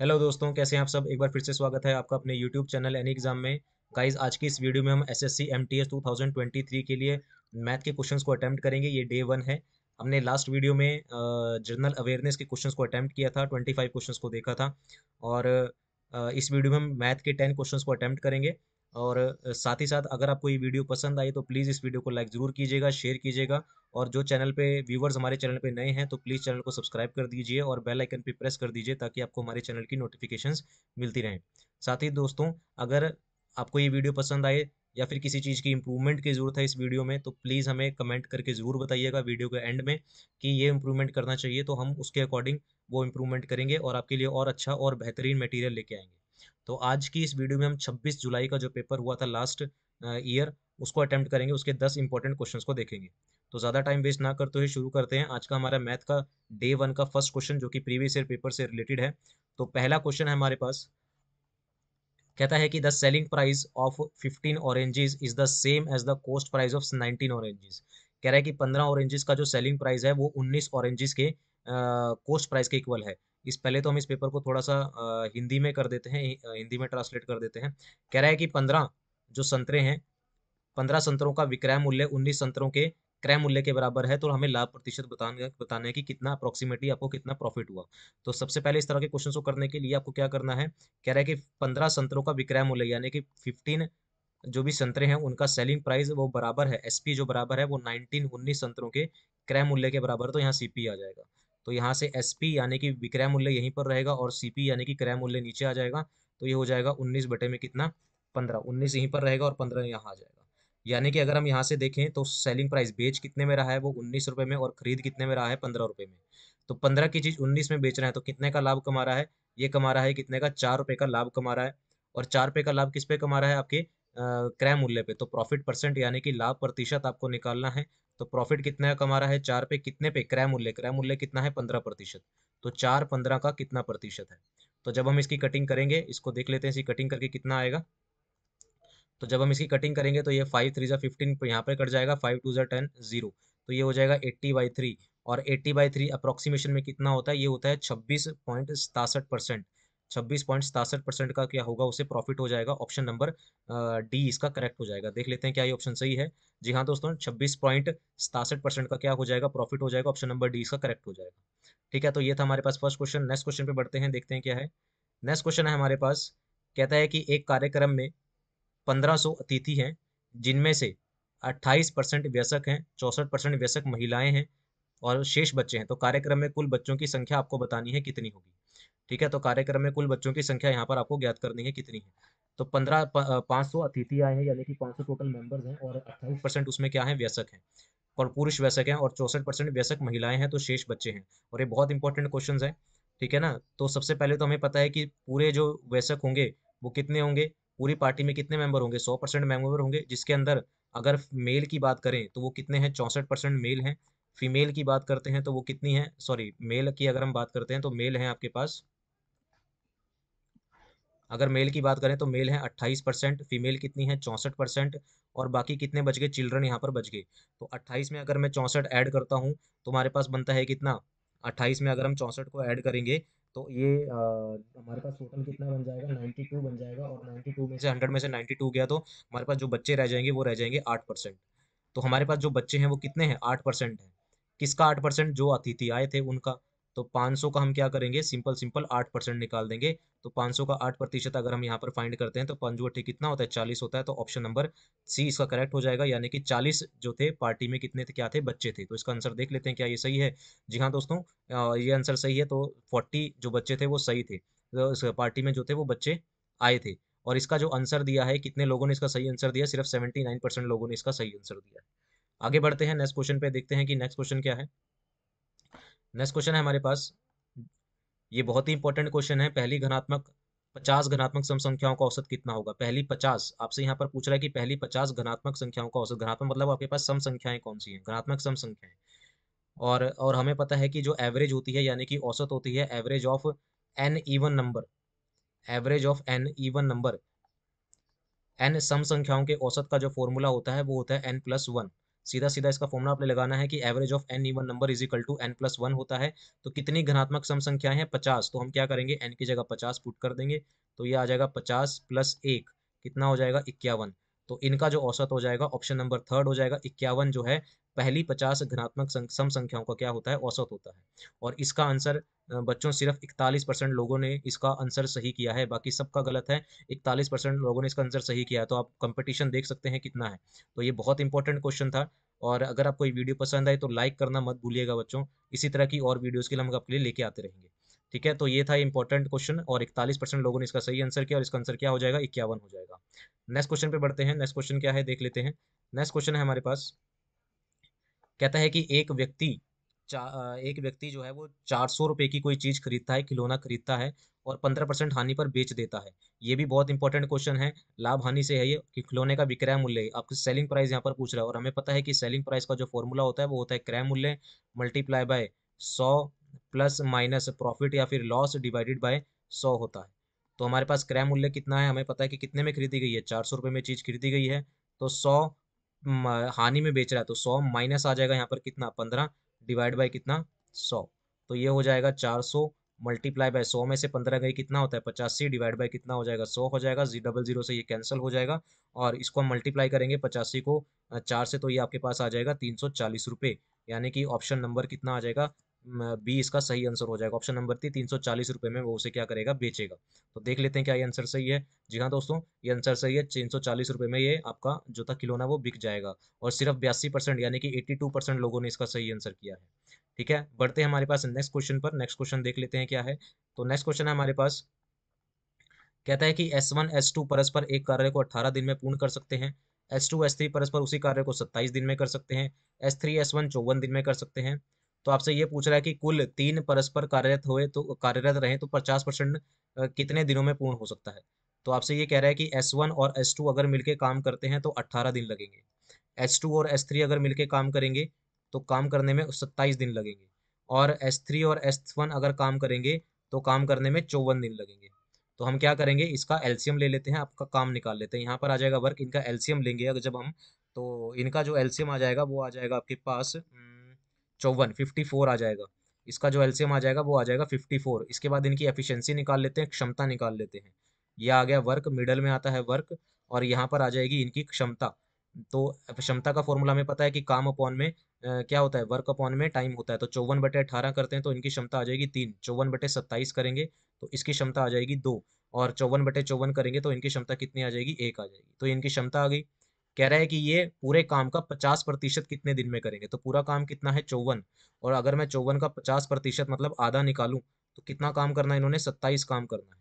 hello दोस्तों कैसे हैं आप सब एक बार फिर से स्वागत है आपका अपने यूट्यूब चैनल एनी एग्जाम में गाइस आज की इस वीडियो में हम S S C M T S two thousand twenty three के लिए मैथ के क्वेश्चंस को अटैम्प्ट करेंगे ये डे वन है हमने लास्ट वीडियो में जनरल अवेयरनेस के क्वेश्चंस को अटैम्प्ट किया था ट्वेंटी फाइव क्वेश्चन को देखा था और इस वीडियो में हम मैथ के टेन क्वेश्चन को अटैम्प्ट करेंगे और साथ ही साथ अगर आपको ये वीडियो पसंद आई तो प्लीज़ इस वीडियो को लाइक ज़रूर कीजिएगा शेयर कीजिएगा और जो चैनल पे व्यूवर्स हमारे चैनल पे नए हैं तो प्लीज़ चैनल को सब्सक्राइब कर दीजिए और बेल आइकन पे प्रेस कर दीजिए ताकि आपको हमारे चैनल की नोटिफिकेशंस मिलती रहें साथ ही दोस्तों अगर आपको ये वीडियो पसंद आए या फिर किसी चीज़ की इम्प्रूवमेंट की ज़रूरत है इस वीडियो में तो प्लीज़ हमें कमेंट करके ज़रूर बताइएगा वीडियो के एंड में कि ये इम्प्रूवमेंट करना चाहिए तो हम उसके अकॉर्डिंग वो इम्प्रूवमेंट करेंगे और आपके लिए और अच्छा और बेहतरीन मटेरियल लेके आएंगे तो आज की इस वीडियो में हम 26 जुलाई का जो पेपर हुआ था लास्ट ईयर उसको अटेम्प्ट करेंगे उसके 10 इंपॉर्टेंट क्वेश्चंस को देखेंगे तो ज़्यादा टाइम वेस्ट ना करते हुए शुरू करते हैं आज का हमारा मैथ का डे वन का फर्स्ट क्वेश्चन जो कि प्रीवियस ईयर पेपर से रिलेटेड है तो पहला क्वेश्चन है हमारे पास कहता है कि the selling price of fifteen oranges is the same as the cost price of nineteen oranges कह रहा है कि पंद्रह ऑरेंजेस का जो सेलिंग प्राइस है वो उन्नीस ऑरेंजेस के कोस्ट प्राइस के इक्वल है इस पहले तो हम इस पेपर को थोड़ा सा हिंदी में कर देते हैं हिंदी में ट्रांसलेट कर देते हैं कह रहा है कि पंद्रह जो संतरे हैं पंद्रह संतरों का विक्रय मूल्य उन्नीस संतरों के क्रय मूल्य के बराबर है तो हमें लाभ प्रतिशत बताने बताना है कि कितना अप्रोक्सीमेटली आपको कितना प्रॉफिट हुआ तो सबसे पहले इस तरह के क्वेश्चन को करने के लिए आपको क्या करना है कह रहा है कि पंद्रह संतरों का विक्रय मूल्य यानी कि फिफ्टीन जो भी संतरे हैं उनका सेलिंग प्राइस वो बराबर है एसपी जो बराबर है वो नाइनटीन उन्नीस संतरों के क्रय मूल्य के बराबर तो यहाँ सीपी आ जाएगा तो यहाँ से एस यानी कि विक्रय मूल्य यहीं पर रहेगा और सी यानी कि क्रय मूल्य नीचे आ जाएगा तो ये हो जाएगा उन्नीस बटे में कितना पंद्रह उन्नीस यहीं पर रहेगा और पंद्रह यहाँ आ जाएगा यानी कि अगर हम यहाँ से देखें तो सेलिंग प्राइस बेच कितने में रहा है वो उन्नीस रुपये में और खरीद कितने में रहा है पंद्रह रुपये में तो पंद्रह की चीज़ उन्नीस में बेच रहा है तो कितने का लाभ कमा रहा है ये कमा रहा है कितने का चार रुपये का लाभ कमा रहा है और चार रुपये का लाभ किस पे कमा रहा है आपके क्रय मूल्य पे तो प्रॉफिट परसेंट यानी कि लाभ प्रतिशत आपको निकालना है तो प्रॉफिट कितना कमा रहा है चार पे कितने पे क्रय मूल्य क्रय मूल्य कितना है पंद्रह प्रतिशत तो चार पंद्रह का कितना प्रतिशत है तो जब हम इसकी कटिंग करेंगे इसको देख लेते हैं इसकी कटिंग करके कितना आएगा तो जब हम इसकी कटिंग करेंगे तो ये फाइव थ्री ज़ा फिफ्टीन यहाँ पर कट जाएगा फाइव टू ज़ा टेन जीरो तो ये हो जाएगा एट्टी बाई थ्री और एट्टी बाई थ्री अप्रोक्सीमेशन में कितना होता है ये होता है छब्बीस पॉइंट सतासठ परसेंट छब्बीस पॉइंट सतासठ परसेंट का क्या होगा उसे प्रॉफिट हो जाएगा ऑप्शन नंबर डी इसका करेक्ट हो जाएगा देख लेते हैं क्या ये ऑप्शन सही है जी हाँ दोस्तों छब्बीस पॉइंट सतासठ परसेंट का क्या हो जाएगा प्रॉफिट हो जाएगा ऑप्शन नंबर डी इसका करेक्ट हो जाएगा ठीक है तो ये था हमारे पास फर्स्ट क्वेश्चन नेक्स्ट क्वेश्चन पे बढ़ते हैं देखते हैं क्या है नेक्स्ट क्वेश्चन है हमारे पास कहता है कि एक कार्यक्रम में पंद्रह अतिथि हैं जिनमें से अट्ठाईस परसेंट व्यसक हैं चौसठ परसेंट व्यसक महिलाएं हैं और शेष बच्चे हैं तो कार्यक्रम में कुल बच्चों की संख्या आपको बतानी है कितनी होगी ठीक है तो कार्यक्रम में कुल बच्चों की संख्या यहाँ पर आपको ज्ञात करनी है कितनी है तो पंद्रह पाँच सौ अतिथि आए हैं यानी कि पाँच सौ टोटल मेंबर्स हैं और अट्ठाईस परसेंट उसमें क्या है व्यसक हैं और पुरुष व्यसक हैं और चौसठ परसेंट व्यसक महिलाएं हैं तो शेष बच्चे हैं और ये बहुत इंपॉर्टेंट क्वेश्चन है ठीक है ना तो सबसे पहले तो हमें पता है कि पूरे जो व्यसक होंगे वो कितने होंगे पूरी पार्टी में कितने मेंबर होंगे सौ परसेंट मेंबर होंगे जिसके अंदर अगर मेल की बात करें तो वो कितने हैं चौंसठ परसेंट मेल हैं फीमेल की बात करते हैं तो वो कितनी है सॉरी मेल की अगर हम बात करते हैं तो मेल हैं आपके पास अगर मेल की बात करें तो मेल है अट्ठाईस परसेंट फीमेल कितनी है चौंसठ परसेंट और बाकी कितने बच गए चिल्ड्रन यहाँ पर बच गए तो अट्ठाईस में अगर मैं चौंसठ ऐड करता हूँ तो हमारे पास बनता है कितना अट्ठाईस में अगर हम चौंसठ को ऐड करेंगे तो ये हमारे पास टोटल कितना बन जाएगा 92 बन जाएगा और 92 में से 100 में से 92 गया तो हमारे पास जो बच्चे रह जाएंगे वो रह जाएंगे आठ परसेंट तो हमारे पास जो बच्चे हैं वो कितने हैं आठ परसेंट हैं किसका आठ परसेंट जो अतिथि आए थे उनका तो 500 का हम क्या करेंगे सिंपल सिंपल आठ परसेंट निकाल देंगे तो 500 का आठ प्रतिशत अगर हम यहाँ पर फाइंड करते हैं तो पंजुअठी कितना होता है चालीस होता है तो ऑप्शन नंबर सी इसका करेक्ट हो जाएगा यानी कि चालीस जो थे पार्टी में कितने थे क्या थे बच्चे थे तो इसका आंसर देख लेते हैं क्या ये सही है जी हाँ दोस्तों ये आंसर सही है तो फोर्टी जो बच्चे थे वो सही थे तो इस पार्टी में जो थे वो बच्चे आए थे और इसका जो आंसर दिया है कितने लोगों ने इसका सही आंसर दिया सिर्फ सेवेंटी नाइन परसेंट लोगों ने इसका सही आंसर दिया आगे बढ़ते हैं नेक्स्ट क्वेश्चन पे देखते हैं कि नेक्स्ट क्वेश्चन क्या है नेक्स्ट क्वेश्चन है हमारे पास ये बहुत ही इंपॉर्टेंट क्वेश्चन है पहली घनात्मक पचास घनात्मक सम संख्याओं का औसत कितना होगा पहली पचास आपसे यहाँ पर पूछ रहा है कि पहली पचास घनात्मक संख्याओं का औसत घनात्मक मतलब आपके पास सम संख्याएं कौन सी हैं घनात्मक सम संख्याएं और और हमें पता है कि जो एवरेज होती है यानी कि औसत होती है average of N even number average of N even number N सम संख्याओं के औसत का जो फॉर्मूला होता है वो होता है एन प्लस वन सीधा सीधा इसका फॉर्मला आपने लगाना है कि average of N even number is equal to N plus one होता है तो कितनी घनात्मक सम संख्या है पचास तो हम क्या करेंगे एन की जगह पचास पुट कर देंगे तो ये आ जाएगा पचास प्लस एक कितना हो जाएगा इक्यावन तो इनका जो औसत हो जाएगा ऑप्शन नंबर थर्ड हो जाएगा इक्यावन जो है पहली पचास घनात्मक सम संख्याओं का क्या होता है औसत होता है और इसका आंसर बच्चों सिर्फ इकतालीस परसेंट लोगों ने इसका आंसर सही किया है बाकी सबका गलत है इकतालीस परसेंट लोगों ने इसका आंसर सही किया है तो आप कंपटीशन देख सकते हैं कितना है तो ये बहुत इंपॉर्टेंट क्वेश्चन था और अगर आपको ये वीडियो पसंद आए तो लाइक करना मत भूलिएगा बच्चों इसी तरह की और वीडियोज़ के लिए हम आपके लिए लेके आते रहेंगे ठीक है तो ये था इंपॉर्टेंट क्वेश्चन और इकतालीस परसेंट लोगों ने इसका सही आंसर किया और इसका आंसर क्या हो जाएगा इक्यावन हो जाएगा नेक्स्ट क्वेश्चन पे बढ़ते हैं नेक्स्ट क्वेश्चन क्या है देख लेते हैं नेक्स्ट क्वेश्चन है हमारे पास कहता है कि एक व्यक्ति एक व्यक्ति जो है वो चार सौ रुपये की कोई चीज़ खरीदता है खिलौना खरीदता है और पंद्रह परसेंट हानि पर बेच देता है ये भी बहुत इंपॉर्टेंट क्वेश्चन है लाभ हानि से है ये कि खिलौने का विक्रय मूल्य आपको सेलिंग प्राइस यहाँ पर पूछ रहा है और हमें पता है कि सेलिंग प्राइस का जो फॉर्मूला होता है वो होता है क्रय मूल्य मल्टीप्लाई बाय सौ प्लस माइनस प्रॉफिट या फिर लॉस डिवाइडेड बाय सौ होता है तो हमारे पास क्रय मूल्य कितना है हमें पता है कि कितने में खरीदी गई है चार सौ रुपये में चीज़ खरीदी गई है तो सौ हानि में बेच रहा है तो सौ माइनस आ जाएगा यहाँ पर कितना पंद्रह डिवाइड बाई कितना सौ तो ये हो जाएगा चार सौ मल्टीप्लाई बाय सौ में से पंद्रह गई कितना होता है पचासी डिवाइड बाई कितना हो जाएगा सौ हो जाएगा जी डबल जीरो से ये कैंसिल हो जाएगा और इसको हम मल्टीप्लाई करेंगे पचासी को चार से तो ये आपके पास आ जाएगा तीन सौ चालीस रुपये यानी कि ऑप्शन नंबर कितना आ जाएगा बी इसका सही आंसर हो जाएगा ऑप्शन नंबर थी तीन सौ चालीस रुपए में वो उसे क्या करेगा बेचेगा तो देख लेते हैं क्या ये आंसर सही है जी हाँ दोस्तों ये आंसर सही है तीन सौ चालीस रुपए में ये आपका जो था खिलौना वो बिक जाएगा और सिर्फ बयासी परसेंट यानी कि एट्टी टू परसेंट लोगों ने इसका सही आंसर किया है ठीक है बढ़ते हैं हमारे पास नेक्स्ट क्वेश्चन पर नेक्स्ट क्वेश्चन देख लेते हैं क्या है तो नेक्स्ट क्वेश्चन है हमारे पास कहता है कि एस वन एस टू परस्पर एक कार्य को अठारह दिन में पूर्ण कर सकते हैं एस टू एस थ्री परस्पर उसी कार्य को सत्ताईस दिन में कर सकते हैं एस थ्री एस वन चौवन दिन में कर सकते हैं तो आपसे ये पूछ रहा है कि कुल तीन परस्पर कार्यरत हुए तो कार्यरत रहे तो पचास परसेंट कितने दिनों में पूर्ण हो सकता है तो आपसे ये कह रहा है कि एस वन और एस टू अगर मिलके काम करते हैं तो अट्ठारह दिन लगेंगे एस टू और एस थ्री अगर मिलके काम करेंगे तो काम करने में सत्ताईस दिन लगेंगे और एस थ्री और एस वन अगर काम करेंगे तो काम करने में चौवन दिन लगेंगे तो हम क्या करेंगे इसका एल्सियम ले लेते हैं आपका काम निकाल लेते हैं यहाँ पर आ जाएगा वर्क इनका एल्सियम लेंगे अगर जब हम तो इनका जो एल्सियम आ जाएगा वो आ जाएगा आपके पास न, चौवन फिफ्टी फोर आ जाएगा इसका जो एल्सियम आ जाएगा वो आ जाएगा फिफ्टी फोर इसके बाद इनकी एफिशिएंसी निकाल लेते हैं क्षमता निकाल लेते हैं ये आ गया वर्क मिडल में आता है वर्क और यहाँ पर आ जाएगी इनकी क्षमता तो क्षमता का फॉर्मूला हमें पता है कि काम अपॉन में आ, क्या होता है वर्क अपॉन में टाइम होता है तो चौवन बटे अठारह करते हैं तो इनकी क्षमता आ जाएगी तीन चौवन बटे सत्ताईस करेंगे तो इसकी क्षमता आ जाएगी दो और चौवन बटे चौवन करेंगे तो इनकी क्षमता कितनी आ जाएगी एक आ जाएगी तो इनकी क्षमता आ गई कह रहा है कि ये पूरे काम का पचास प्रतिशत कितने दिन में करेंगे तो पूरा काम कितना है चौवन और अगर मैं चौवन का पचास प्रतिशत मतलब आधा निकालूं तो कितना काम करना है इन्होंने सत्ताईस काम करना है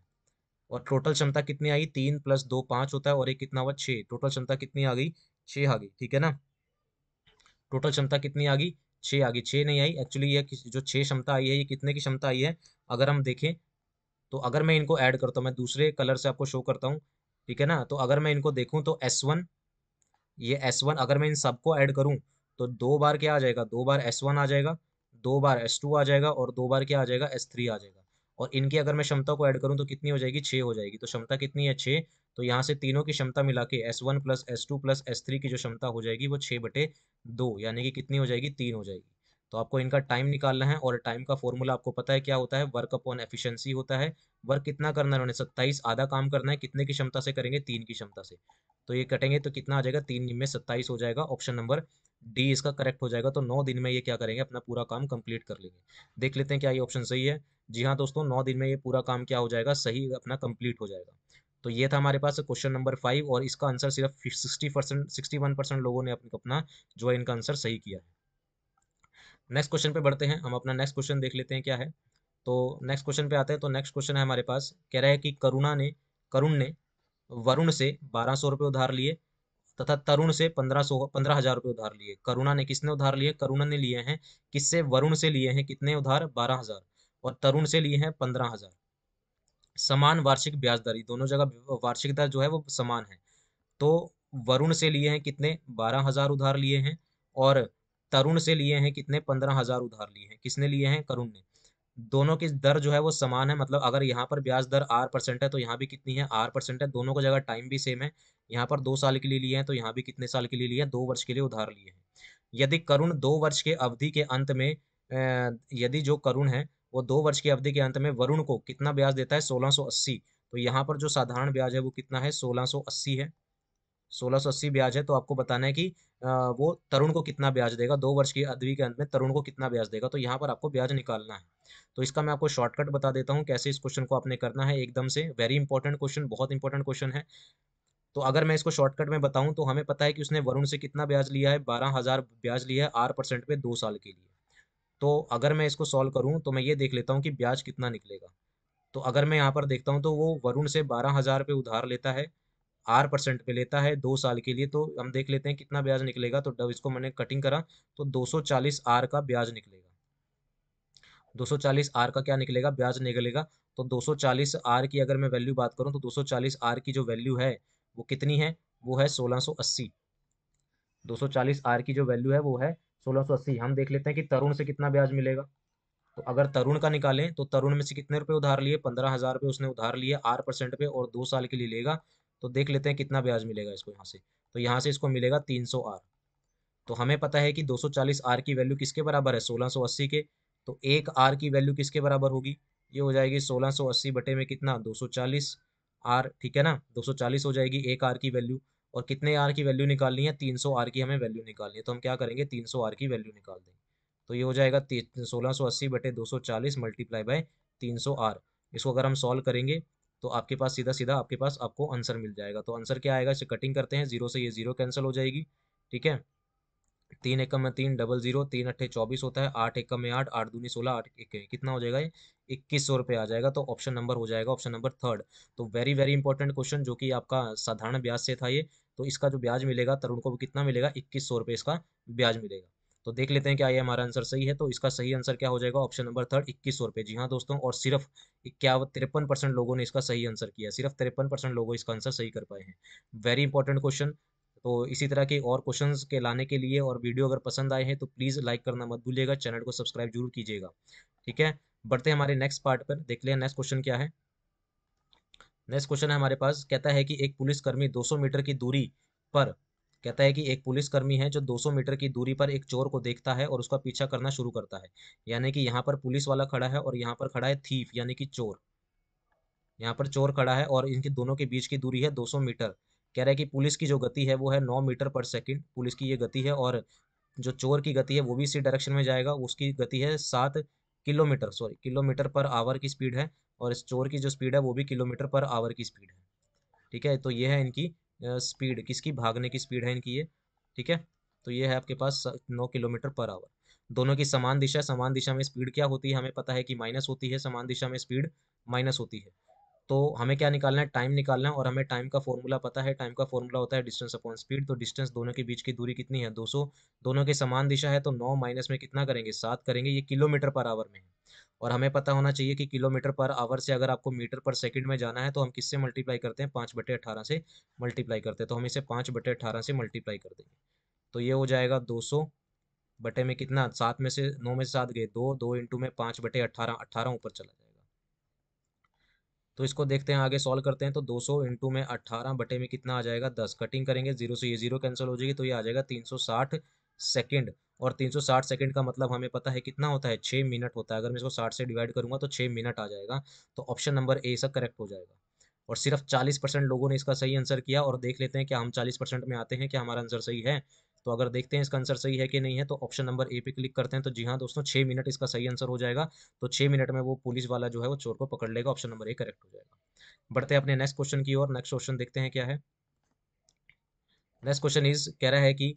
और टोटल क्षमता कितनी आई तीन प्लस दो पाँच होता है और एक कितना हुआ छः टोटल क्षमता कितनी आ गई छः आ गई ठीक है ना टोटल क्षमता कितनी आ गई छः आ गई छः नहीं आई एक्चुअली ये जो छः क्षमता आई है ये कितने की क्षमता आई है अगर हम देखें तो अगर मैं इनको ऐड करता हूँ मैं दूसरे कलर से आपको शो करता हूँ ठीक है ना तो अगर मैं इनको देखूँ तो एस वन ये एस वन अगर मैं इन सबको ऐड करूँ तो दो बार क्या आ जाएगा दो बार एस वन आ जाएगा दो बार एस टू आ जाएगा और दो बार क्या आ जाएगा एस थ्री आ जाएगा और इनकी अगर मैं क्षमता को ऐड करूँ तो कितनी हो जाएगी छः हो जाएगी तो क्षमता कितनी है छः तो यहाँ से तीनों की क्षमता मिला के S one plus S two plus S three की जो क्षमता हो जाएगी वो छः बटे दो यानी कि कितनी हो जाएगी तीन हो जाएगी तो आपको इनका टाइम निकालना है और टाइम का फॉर्मूला आपको पता है क्या होता है वर्क अपॉन एफिशिएंसी होता है वर्क कितना करना है उन्होंने सत्ताईस आधा काम करना है कितने की क्षमता से करेंगे तीन की क्षमता से तो ये कटेंगे तो कितना आ जाएगा तीन दिन में सत्ताईस हो जाएगा ऑप्शन नंबर डी इसका करेक्ट हो जाएगा तो नौ दिन में ये क्या करेंगे अपना पूरा काम कंप्लीट कर लेंगे देख लेते हैं क्या ये ऑप्शन सही है जी हाँ दोस्तों नौ दिन में ये पूरा काम क्या हो जाएगा सही अपना कंप्लीट हो जाएगा तो ये था हमारे पास क्वेश्चन नंबर फाइव और इसका आंसर सिर्फ sixty percent sixty one percent लोगों ने अपना जो है इनका आंसर सही किया है नेक्स्ट क्वेश्चन पे बढ़ते हैं हम अपना नेक्स्ट क्वेश्चन देख लेते हैं क्या है तो नेक्स्ट क्वेश्चन पे आते हैं तो नेक्स्ट क्वेश्चन है हमारे पास कह रहा है कि करुणा ने करुण ने वरुण से बारह सौ रुपये उधार लिए तथा तरुण से पंद्रह सौ पंद्रह हजार रुपये उधार लिए करुणा ने किसने उधार लिए करुणा ने लिए हैं किससे वरुण से लिए हैं कितने उधार बारह हजार और तरुण से लिए हैं पंद्रह हजार समान वार्षिक ब्याज दर दोनों जगह वार्षिक दर जो है वो समान है तो वरुण से लिए हैं कितने बारह हजार उधार लिए हैं और तरुण से लिए हैं कितने पंद्रह हजार उधार लिए हैं किसने लिए हैं करुण ने दोनों की दर जो है वो समान है मतलब अगर यहाँ पर ब्याज दर आर परसेंट है तो यहाँ भी कितनी है आर परसेंट है दोनों को जगह टाइम भी सेम है यहाँ पर दो साल के लिए लिए हैं तो यहाँ भी कितने साल के लिए लिए दो वर्ष के लिए उधार लिए हैं यदि करुण दो वर्ष के अवधि के अंत में यदि जो करुण है वो दो वर्ष की अवधि के अंत में वरुण को कितना ब्याज देता है सोलह तो यहाँ पर जो साधारण ब्याज है वो कितना है सोलह है सोलह सौ अस्सी ब्याज है तो आपको बताना है कि वो तरुण को कितना ब्याज देगा दो वर्ष की अवधि के अंत में तरुण को कितना ब्याज देगा तो यहाँ पर आपको ब्याज निकालना है तो इसका मैं आपको शॉर्टकट बता देता हूँ कैसे इस क्वेश्चन को आपने करना है एकदम से वेरी इंपॉर्टेंट क्वेश्चन बहुत इंपॉर्टेंट क्वेश्चन है तो अगर मैं इसको शॉर्टकट में बताऊं तो हमें पता है कि उसने वरुण से कितना ब्याज लिया है बारह हज़ार ब्याज लिया है आर परसेंट पे दो साल के लिए तो अगर मैं इसको सॉल्व करूं तो मैं ये देख लेता हूं कि ब्याज कितना निकलेगा तो अगर मैं यहाँ पर देखता हूँ तो वो वरुण से बारह हज़ार पे उधार लेता है आर परसेंट पे लेता है दो साल के लिए तो हम देख लेते हैं कितना ब्याज निकलेगा तो डब इसको मैंने कटिंग करा तो 240 आर का ब्याज निकलेगा 240 आर का क्या निकलेगा ब्याज निकलेगा तो 240 आर की अगर मैं वैल्यू बात करूं तो 240 आर की जो वैल्यू है वो कितनी है वो है 1680 240 आर की जो वैल्यू है वो है 1680 हम देख लेते हैं कि तरुण से कितना ब्याज मिलेगा तो अगर तरुण का निकालें तो तरुण में से कितने रुपए उधार लिए पंद्रह हजार रुपये उसने उधार लिए आर परसेंट पे और दो साल के लिए लेगा तो देख लेते हैं कितना ब्याज मिलेगा इसको यहाँ से तो यहाँ से इसको मिलेगा तीन सौ आर तो हमें पता है कि दो सौ चालीस आर की वैल्यू किसके बराबर है सोलह सौ अस्सी के तो एक आर की वैल्यू किसके बराबर होगी ये हो जाएगी सोलह सौ अस्सी बटे में कितना दो सौ चालीस आर ठीक है ना दो सौ चालीस हो जाएगी एक आर की वैल्यू और कितने आर की वैल्यू निकालनी है तीन सौ आर की हमें वैल्यू निकालनी है तो हम क्या करेंगे तीन सौ आर की वैल्यू निकाल देंगे तो ये हो जाएगा सोलह सौ अस्सी बटे दो सौ चालीस मल्टीप्लाई बाय तीन सौ आर इसको अगर हम सॉल्व करेंगे तो आपके पास सीधा सीधा आपके पास आपको आंसर मिल जाएगा तो आंसर क्या आएगा इसे कटिंग करते हैं जीरो से ये जीरो कैंसिल हो जाएगी ठीक है तीन एकम में तीन डबल जीरो तीन अट्ठे चौबीस होता है आठ एकम में आठ आठ दूनी सोलह आठ एक कितना हो जाएगा इक्कीस सौ रुपये आ जाएगा तो ऑप्शन नंबर हो जाएगा ऑप्शन नंबर थर्ड तो वेरी वेरी इंपॉर्टेंट क्वेश्चन जो कि आपका साधारण ब्याज से था ये तो इसका जो ब्याज मिलेगा तरुण को कितना मिलेगा इक्कीस सौ रुपये इसका ब्याज मिलेगा तो देख लेते हैं क्या ये हमारा आंसर सही है तो इसका सही आंसर क्या हो जाएगा ऑप्शन नंबर थर्ड इक्कीस सौ रुपये जी हाँ दोस्तों और सिर्फ इक्यावन तिरपन परसेंट लोगों ने इसका सही आंसर किया सिर्फ तिरपन परसेंट लोगों इसका आंसर सही कर पाए हैं वेरी इंपॉर्टेंट क्वेश्चन तो इसी तरह के और क्वेश्चन के लाने के लिए और वीडियो अगर पसंद आए हैं तो प्लीज़ लाइक करना मत भूलिएगा चैनल को सब्सक्राइब जरूर कीजिएगा ठीक है बढ़ते हैं हमारे नेक्स्ट पार्ट पर देख लिया नेक्स्ट क्वेश्चन क्या है नेक्स्ट क्वेश्चन है हमारे पास कहता है कि एक पुलिसकर्मी 200 मीटर की दूरी पर कहता है कि एक पुलिसकर्मी है जो 200 मीटर की दूरी पर एक चोर को देखता है और उसका पीछा करना शुरू करता है यानी कि यहाँ पर पुलिस वाला खड़ा है और यहाँ पर खड़ा है थीफ यानी कि चोर यहाँ पर चोर खड़ा है और इनके दोनों के बीच की दूरी है 200 मीटर कह रहा है कि पुलिस की जो गति है वो है नौ मीटर पर सेकेंड पुलिस की ये गति है और जो चोर की गति है वो भी इसी डायरेक्शन में जाएगा उसकी गति है सात किलोमीटर सॉरी किलोमीटर पर आवर की स्पीड है और इस चोर की जो स्पीड है वो भी किलोमीटर पर आवर की स्पीड है ठीक है तो ये है इनकी स्पीड किसकी भागने की स्पीड है इनकी ये ठीक है तो ये है आपके पास नौ किलोमीटर पर आवर दोनों की समान दिशा समान दिशा में स्पीड क्या होती है हमें पता है कि माइनस होती है समान दिशा में स्पीड माइनस होती है तो हमें क्या निकालना है टाइम निकालना है और हमें टाइम का फॉर्मूला पता है टाइम का फॉर्मूला होता है डिस्टेंस अपॉन स्पीड तो डिस्टेंस दोनों के बीच की दूरी कितनी है 200 दोनों के समान दिशा है तो 9 माइनस में कितना करेंगे सात करेंगे ये किलोमीटर पर आवर में है और हमें पता होना चाहिए कि किलोमीटर पर आवर से अगर आपको मीटर पर सेकंड में जाना है तो हम किससे मल्टीप्लाई करते हैं पाँच बटे अठारह से मल्टीप्लाई करते हैं तो हम इसे पाँच बटे अठारह से मल्टीप्लाई कर देंगे तो ये हो जाएगा दो सौ बटे में कितना सात में से नौ में से सात गए दो दो इंटू में पाँच बटे अठारह अठारह ऊपर चला जाए तो इसको देखते हैं आगे सॉल्व करते हैं तो 200 सौ इंटू में अट्ठारह बटे में कितना आ जाएगा दस कटिंग करेंगे जीरो से ये जीरो कैंसिल हो जाएगी तो ये आ जाएगा 360 सेकंड और 360 सेकंड का मतलब हमें पता है कितना होता है छह मिनट होता है अगर मैं इसको साठ से डिवाइड करूंगा तो छह मिनट आ जाएगा तो ऑप्शन नंबर ए सब करेक्ट हो जाएगा और सिर्फ चालीस परसेंट लोगों ने इसका सही आंसर किया और देख लेते हैं क्या हम चालीस परसेंट में आते हैं क्या हमारा आंसर सही है तो अगर देखते हैं इसका आंसर सही है कि नहीं है तो ऑप्शन नंबर ए पे क्लिक करते हैं तो जी हाँ दोस्तों छह मिनट इसका सही आंसर हो जाएगा तो छह मिनट में वो पुलिस वाला जो है वो चोर को पकड़ लेगा ऑप्शन नंबर ए करेक्ट हो जाएगा बढ़ते अपने नेक्स्ट क्वेश्चन की और नेक्स्ट क्वेश्चन देखते हैं क्या है नेक्स्ट क्वेश्चन इज कह रहा है कि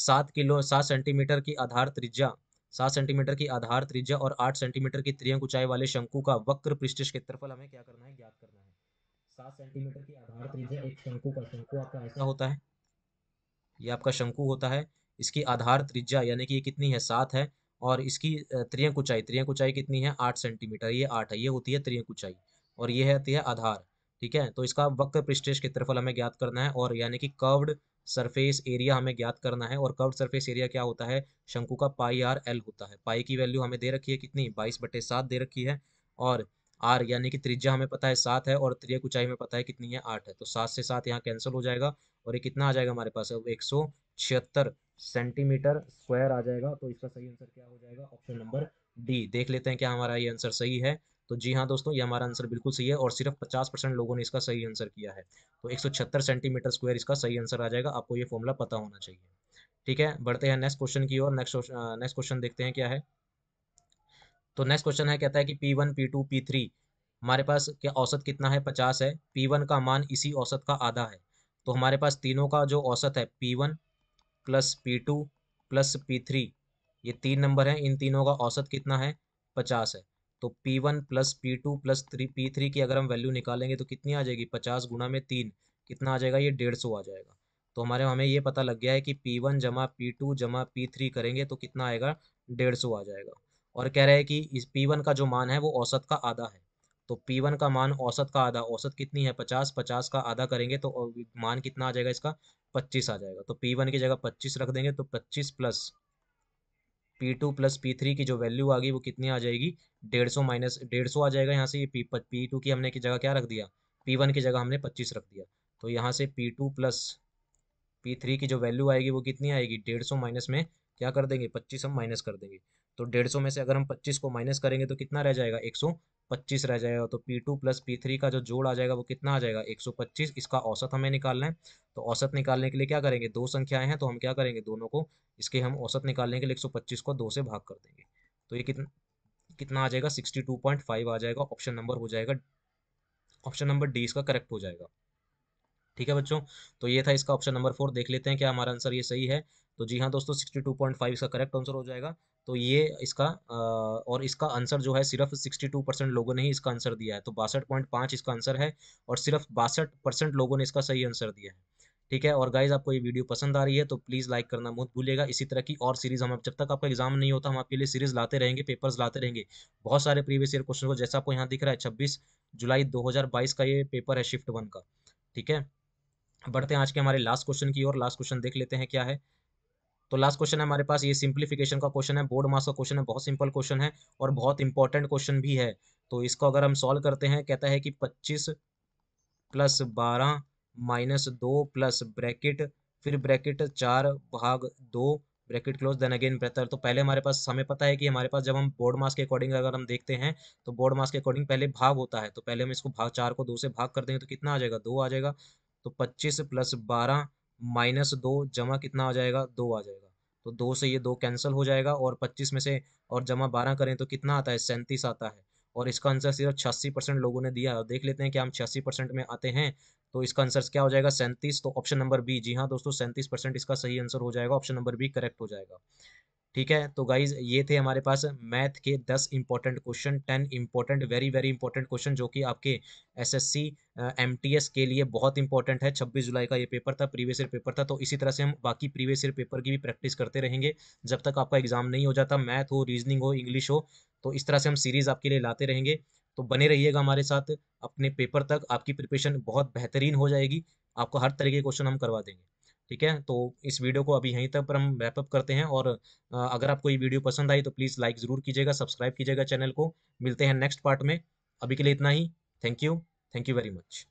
सात किलो सात सेंटीमीटर की आधार त्रिज्या सात सेंटीमीटर की आधार त्रिज्या और आठ सेंटीमीटर की त्रियंक ऊंचाई वाले शंकु का वक्र पृष्ठ क्षेत्रफल हमें क्या करना है ज्ञात करना है सात सेंटीमीटर की आधार त्रिज्या एक शंकु का शंकु आपका ऐसा होता है ये आपका शंकु होता है इसकी आधार त्रिज्या यानी कि ये कितनी है सात है और इसकी त्रियंक ऊंचाई त्रियंक ऊंचाई कितनी है आठ सेंटीमीटर ये आठ है ये होती है त्रियंक ऊंचाई और ये होती है आधार ठीक है तो इसका वक्र पृष्ठेश क्षेत्रफल हमें ज्ञात करना है और यानी कि कर्व्ड सरफेस एरिया हमें ज्ञात करना है और कर्व्ड सरफेस एरिया क्या होता है शंकु का पाई आर एल होता है पाई की वैल्यू हमें दे रखी है कितनी बाईस बटे सात दे रखी है और आर यानी कि त्रिज्या हमें पता है सात है और त्रियक ऊंचाई हमें पता है कितनी है आठ है तो सात से सात यहाँ कैंसिल हो जाएगा और ये कितना आ जाएगा हमारे पास अब एक सेंटीमीटर स्क्वायर आ जाएगा तो इसका सही आंसर क्या हो जाएगा ऑप्शन नंबर डी देख लेते हैं क्या हमारा ये आंसर सही है तो जी हाँ दोस्तों ये हमारा आंसर बिल्कुल सही है और सिर्फ 50 परसेंट लोगों ने इसका सही आंसर किया है तो छिहत्तर सेंटीमीटर स्क्वायर इसका सही आंसर आ जाएगा आपको ये फॉर्मूला पता होना चाहिए ठीक है बढ़ते हैं नेक्स्ट क्वेश्चन की और नेक्स्ट नेक्स्ट क्वेश्चन देखते हैं क्या है तो नेक्स्ट क्वेश्चन है कहता है कि P one P two P three हमारे पास क्या औसत कितना है पचास है पी वन का मान इसी औसत का आधा है तो हमारे पास तीनों का जो औसत है P one plus P two plus P three ये तीन नंबर हैं इन तीनों का औसत कितना है पचास है तो P one plus P two plus three P three की अगर हम वैल्यू निकालेंगे तो कितनी आ जाएगी पचास गुना में तीन कितना आ जाएगा ये डेढ़ सौ आ जाएगा तो हमारे हमें ये पता लग गया है कि पी वन जमा पी टू जमा पी थ्री करेंगे तो कितना आएगा डेढ़ सौ आ जाएगा और कह रहे हैं कि इस पी वन का जो मान है वो औसत का आधा है तो P1 का मान औसत का आधा औसत कितनी है 50 50 का आधा करेंगे तो मान कितना आ जाएगा इसका 25 आ जाएगा तो P1 की जगह 25 रख देंगे तो 25 plus P two plus P three की जो वैल्यू आ गई वो कितनी आ जाएगी डेढ़ सौ माइनस डेढ़ सौ आ जाएगा यहाँ से ये पी पी टू की हमने की जगह क्या रख दिया पी वन की जगह हमने पच्चीस रख दिया तो यहाँ से P two plus P three की जो वैल्यू आएगी वो कितनी आएगी डेढ़ सौ माइनस में क्या कर देंगे पच्चीस हम माइनस कर देंगे तो डेढ़ सौ में से अगर हम पच्चीस को माइनस करेंगे तो कितना रह जाएगा एक सौ पच्चीस रह जाएगा तो P two plus P three का जो जोड़ आ जाएगा वो कितना आ जाएगा एक सौ पच्चीस इसका औसत हमें निकालना है तो औसत निकालने के लिए क्या करेंगे दो संख्याएं हैं तो हम क्या करेंगे दोनों को इसके हम औसत निकालने के लिए एक सौ पच्चीस को दो से भाग कर देंगे तो ये कितना कितना आ जाएगा सिक्सटी टू पॉइंट फाइव आ जाएगा ऑप्शन नंबर हो जाएगा ऑप्शन नंबर डी इसका करेक्ट हो जाएगा ठीक है बच्चों तो ये था इसका ऑप्शन नंबर फोर देख लेते हैं क्या हमारा आंसर ये सही है तो जी हाँ दोस्तों सिक्सटी टू पॉइंट फाइव इसका करेक्ट आंसर हो जाएगा तो ये इसका और इसका आंसर जो है सिर्फ 62 परसेंट लोगों ने ही इसका आंसर दिया है तो बासठ पॉइंट पाँच इसका आंसर है और सिर्फ बासठ परसेंट लोगों ने इसका सही आंसर दिया है ठीक है और गाइज आपको ये वीडियो पसंद आ रही है तो प्लीज़ लाइक करना मत भूलिएगा इसी तरह की और सीरीज़ हम जब तक आपका एग्जाम नहीं होता हम आपके लिए सीरीज़ लाते रहेंगे पेपर्स लाते रहेंगे बहुत सारे प्रीवियस ईयर क्वेश्चन को जैसा आपको यहाँ दिख रहा है छब्बीस जुलाई दो का ये पेपर है शिफ्ट वन का ठीक है बढ़ते हैं आज के हमारे लास्ट क्वेश्चन की और लास्ट क्वेश्चन देख लेते हैं क्या है तो लास्ट क्वेश्चन है हमारे पास ये सिंप्लीफिकेशन का क्वेश्चन है बोर्ड मास का क्वेश्चन है बहुत सिंपल क्वेश्चन है और बहुत इंपॉर्टेंट क्वेश्चन भी है तो इसको अगर हम सॉल्व करते हैं कहता है कि पच्चीस प्लस बारह माइनस दो प्लस ब्रैकेट फिर ब्रैकेट चार भाग दो ब्रैकेट क्लोज देन अगेन बेहतर तो पहले हमारे पास हमें पता है कि हमारे पास जब हम बोर्ड मास के अकॉर्डिंग अगर हम देखते हैं तो बोर्ड मास के अकॉर्डिंग पहले भाग होता है तो पहले हम इसको भाग चार को दो से भाग कर देंगे तो कितना आ जाएगा दो आ जाएगा तो पच्चीस प्लस बारह माइनस दो जमा कितना आ जाएगा दो आ जाएगा तो दो से ये दो कैंसिल हो जाएगा और पच्चीस में से और जमा बारह करें तो कितना आता है सैंतीस आता है और इसका आंसर सिर्फ छियासी परसेंट लोगों ने दिया देख लेते हैं कि हम छियासी परसेंट में आते हैं तो इसका आंसर क्या हो जाएगा सैंतीस तो ऑप्शन नंबर बी जी हाँ दोस्तों सैंतीस परसेंट इसका सही आंसर हो जाएगा ऑप्शन नंबर बी करेक्ट हो जाएगा ठीक है तो गाइज ये थे हमारे पास मैथ के दस important question ten important very very important question जो कि आपके एसएससी एमटीएस के लिए बहुत इंपॉर्टेंट है 26 जुलाई का ये पेपर था प्रीवियस ईयर पेपर था तो इसी तरह से हम बाकी प्रीवियस ईयर पेपर की भी प्रैक्टिस करते रहेंगे जब तक आपका एग्जाम नहीं हो जाता मैथ हो रीजनिंग हो इंग्लिश हो तो इस तरह से हम सीरीज आपके लिए लाते रहेंगे तो बने रहिएगा हमारे साथ अपने पेपर तक आपकी प्रिपरेशन बहुत बेहतरीन हो जाएगी आपको हर तरीके के क्वेश्चन हम करवा देंगे ठीक है तो इस वीडियो को अभी यहीं तक पर हम रैपअप करते हैं और अगर आपको ये वीडियो पसंद आई तो प्लीज़ लाइक ज़रूर कीजिएगा सब्सक्राइब कीजिएगा चैनल को मिलते हैं नेक्स्ट पार्ट में अभी के लिए इतना ही thank you thank you very much